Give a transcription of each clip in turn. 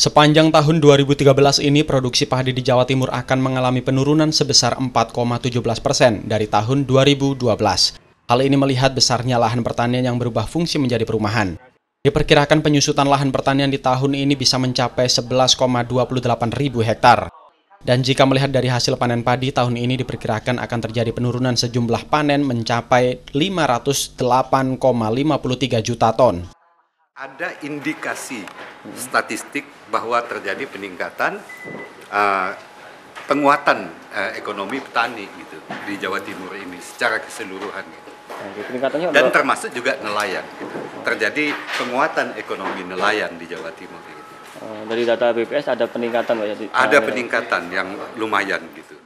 Sepanjang tahun 2013 ini, produksi padi di Jawa Timur akan mengalami penurunan sebesar 4,17 persen dari tahun 2012. Hal ini melihat besarnya lahan pertanian yang berubah fungsi menjadi perumahan. Diperkirakan penyusutan lahan pertanian di tahun ini bisa mencapai 11,28 ribu hektar. Dan jika melihat dari hasil panen padi, tahun ini diperkirakan akan terjadi penurunan sejumlah panen mencapai 508,53 juta ton. Ada indikasi statistik bahwa terjadi peningkatan uh, penguatan uh, ekonomi petani gitu di Jawa Timur ini secara keseluruhan. Gitu. dan termasuk juga nelayan. Gitu. Terjadi penguatan ekonomi nelayan di Jawa Timur. Gitu. Dari data BPS ada peningkatan, Pak ya? Ada peningkatan yang lumayan gitu.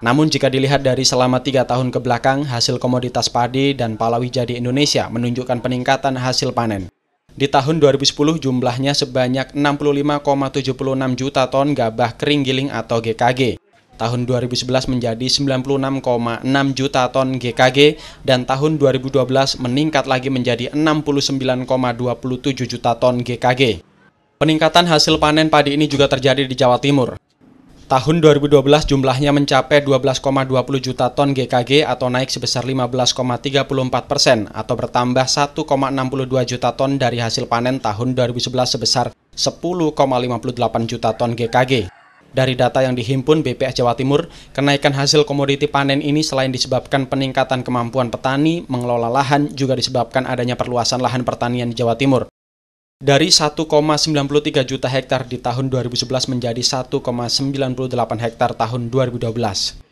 Namun jika dilihat dari selama tiga tahun ke belakang, hasil komoditas padi dan palawija di Indonesia menunjukkan peningkatan hasil panen. Di tahun 2010 jumlahnya sebanyak 65,76 juta ton gabah kering giling atau GKG. Tahun 2011 menjadi 96,6 juta ton GKG dan tahun 2012 meningkat lagi menjadi 69,27 juta ton GKG. Peningkatan hasil panen padi ini juga terjadi di Jawa Timur. Tahun 2012 jumlahnya mencapai 12,20 juta ton GKG atau naik sebesar 15,34 persen atau bertambah 1,62 juta ton dari hasil panen tahun 2011 sebesar 10,58 juta ton GKG. Dari data yang dihimpun BPS Jawa Timur, kenaikan hasil komoditi panen ini selain disebabkan peningkatan kemampuan petani mengelola lahan, juga disebabkan adanya perluasan lahan pertanian di Jawa Timur. Dari 1,93 juta hektar di tahun 2011 menjadi 1,98 hektar tahun 2012.